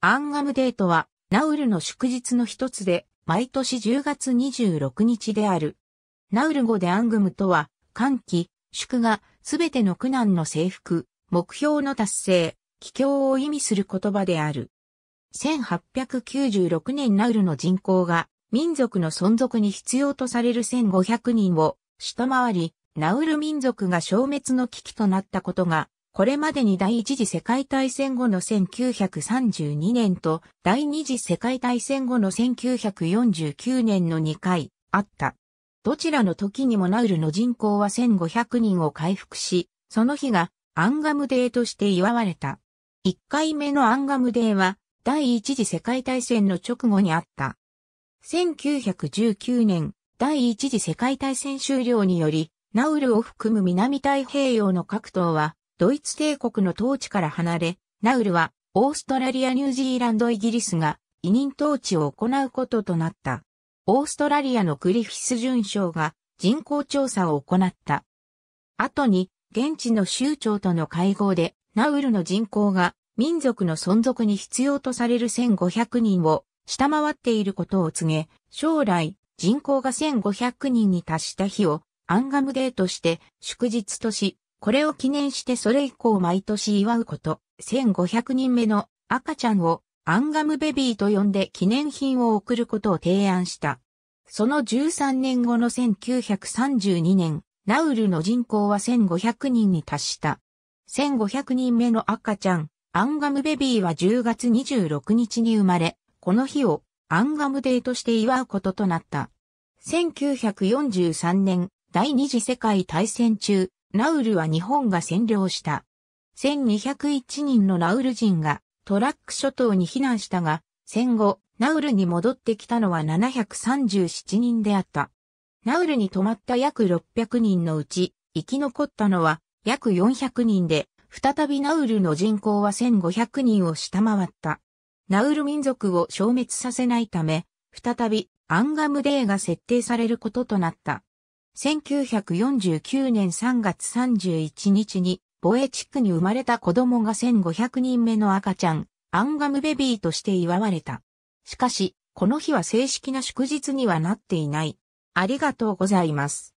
アンガムデートは、ナウルの祝日の一つで、毎年10月26日である。ナウル語でアングムとは、歓喜、祝賀、すべての苦難の征服、目標の達成、帰郷を意味する言葉である。1896年ナウルの人口が、民族の存続に必要とされる1500人を下回り、ナウル民族が消滅の危機となったことがこれまでに第一次世界大戦後の1932年と第二次世界大戦後の1949年の2回あった。どちらの時にもナウルの人口は1500人を回復し、その日がアンガムデーとして祝われた。1回目のアンガムデーは第一次世界大戦の直後にあった。1919年、第一次世界大戦終了により、ナウルを含む南太平洋の各島はドイツ帝国の統治から離れ、ナウルはオーストラリアニュージーランドイギリスが委任統治を行うこととなった。オーストラリアのクリフィス巡将が人口調査を行った。後に現地の州長との会合でナウルの人口が民族の存続に必要とされる1500人を下回っていることを告げ、将来人口が1500人に達した日をアンガムデーとして祝日とし、これを記念してそれ以降毎年祝うこと、1500人目の赤ちゃんをアンガムベビーと呼んで記念品を贈ることを提案した。その13年後の1932年、ナウルの人口は1500人に達した。1500人目の赤ちゃん、アンガムベビーは10月26日に生まれ、この日をアンガムデーとして祝うこととなった。1943年、第二次世界大戦中、ナウルは日本が占領した。1201人のナウル人がトラック諸島に避難したが、戦後、ナウルに戻ってきたのは737人であった。ナウルに泊まった約600人のうち、生き残ったのは約400人で、再びナウルの人口は1500人を下回った。ナウル民族を消滅させないため、再びアンガムデーが設定されることとなった。1949年3月31日に、ボエ地区に生まれた子供が1500人目の赤ちゃん、アンガムベビーとして祝われた。しかし、この日は正式な祝日にはなっていない。ありがとうございます。